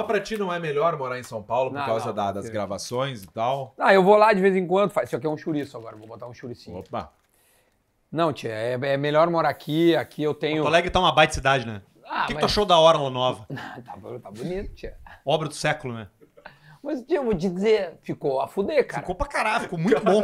Mas pra ti não é melhor morar em São Paulo por não, causa não, da, das gravações e tal? Ah, eu vou lá de vez em quando. Isso aqui é um chouriço agora, vou botar um churicinho. Opa. Não, tia, é, é, melhor morar aqui. Aqui eu tenho. O colega tá uma baita cidade, né? Ah, o que, mas... que tu achou da Orla Nova? Ah, tá, tá bonito, tia. Obra do século, né? Mas, tia, eu vou te dizer, ficou a fuder, cara. Ficou pra caralho, ficou muito bom.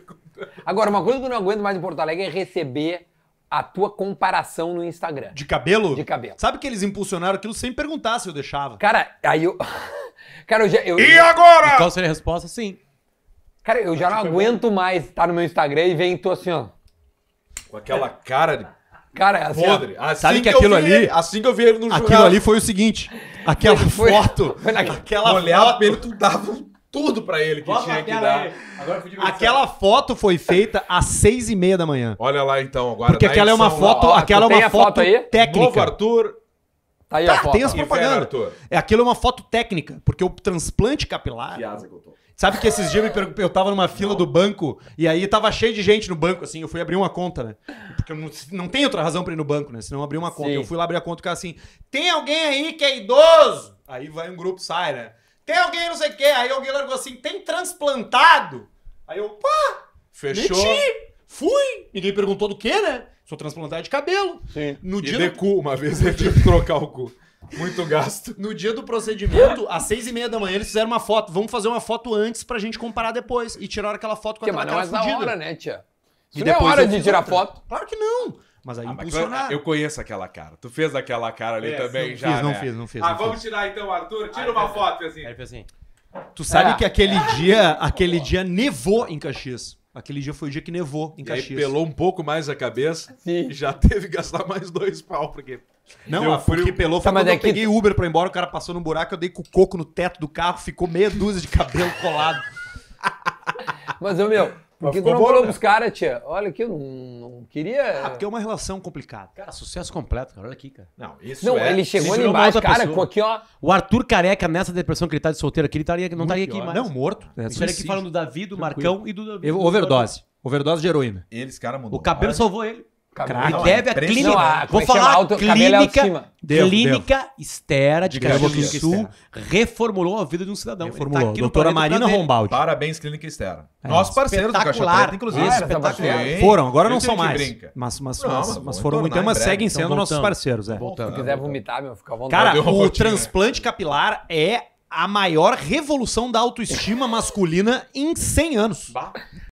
Agora, uma coisa que eu não aguento mais em Porto Alegre é receber a tua comparação no Instagram. De cabelo? De cabelo. Sabe que eles impulsionaram aquilo sem perguntar se eu deixava. Cara, aí eu. Cara, eu já. Eu, e agora? E qual seria a resposta? Sim. Cara, eu já não aguento mais estar tá no meu Instagram e vem tu assim, ó. Com aquela cara de. Cara, é assim, podre. Assim sabe que, que aquilo vi, ali. Assim que eu vi ele no Aquilo ali foi o seguinte: aquela foi, foto. Foi naquele... Aquela olhada foto. Ele, tu dava um tudo para ele que Bota tinha que dar. Aquela foto foi feita às seis e meia da manhã. Olha lá então agora. Porque aquela é uma foto, lá, aquela é uma foto, foto técnica. Novo Arthur. Tá aí tá, a foto. Tem as propagandas. É, aquilo é uma foto técnica, porque o transplante capilar. Que asa que eu tô. Sabe que esses dias eu, tava numa fila não. do banco e aí tava cheio de gente no banco, assim. Eu fui abrir uma conta, né? Porque eu não, não tem outra razão pra ir no banco, né? Se não abrir uma conta. Sim. Eu fui lá abrir a conta e o assim: tem alguém aí que é idoso? Aí vai um grupo, sai, né? tem alguém, não sei o quê. Aí alguém largou assim, tem transplantado? Aí eu, pá! Fechou. Meti, fui. Ninguém perguntou do que, né? Sou transplantado de cabelo. Sim. No e dia de do... cu, uma vez eu tive que trocar o cu. Muito gasto. No dia do procedimento, às seis e meia da manhã, eles fizeram uma foto. Vamos fazer uma foto antes pra gente comparar depois. E tiraram aquela foto com a que, mas não é hora, né, tia? e não é depois é hora de tirar outra. foto. Claro que não. Mas aí ah, é- impulsionar. Mas eu conheço aquela cara. Tu fez aquela cara ali é, também não já. Fiz, né? Não fiz, não fiz. Ah, não vamos fiz. tirar então, Arthur. Tira uma foto, assim. Aí, assim. Tu sabe é. que aquele é. dia, aquele Pô. dia nevou em Caxias. Aquele dia foi o dia que nevou em Caxias. E aí pelou um pouco mais a cabeça Sim. e já teve que gastar mais dois pau, porque. Não, eu fui... pelou tá, foi tá, quando eu é peguei Uber pra ir embora, o cara passou no buraco, eu dei com o coco no teto do carro, ficou meia dúzia de cabelo colado. mas, meu, porque tu não bom, falou né? pros caras, tia, olha aqui, eu não, não queria... Ah, porque é uma relação complicada. Cara, sucesso completo, cara, olha aqui, cara. Não, isso não, é... ele chegou ali embaixo, cara, pessoa. com aqui, ó... O Arthur Careca, nessa depressão que ele tá de solteiro aqui, ele taria, não estaria aqui mais. Não, morto. É, isso aqui falando do Davi, do Marcão e do... Davi, overdose. Overdose de heroína. Eles, cara, mudou. O cabelo olha. salvou ele. Crack. É é deve a clínica. Não, vou é falar clínica, clínica Estera de Caxias do Sul reformulou a vida de um cidadão. Tá reformulou. Tá Doutora Marina Rombaldi. Parabéns, Clínica Estera. É, Nossos parceiros do Caixa Preta, inclusive. Ah, espetacular. Foram, agora não são mais. Brinca. Mas, mas, não, mas, mas foram muito né? mas seguem sendo então, voltando. nossos parceiros. É. Voltando. Se quiser vomitar, meu, fica à vontade. Cara, o transplante capilar é a maior revolução da autoestima masculina em 100 anos.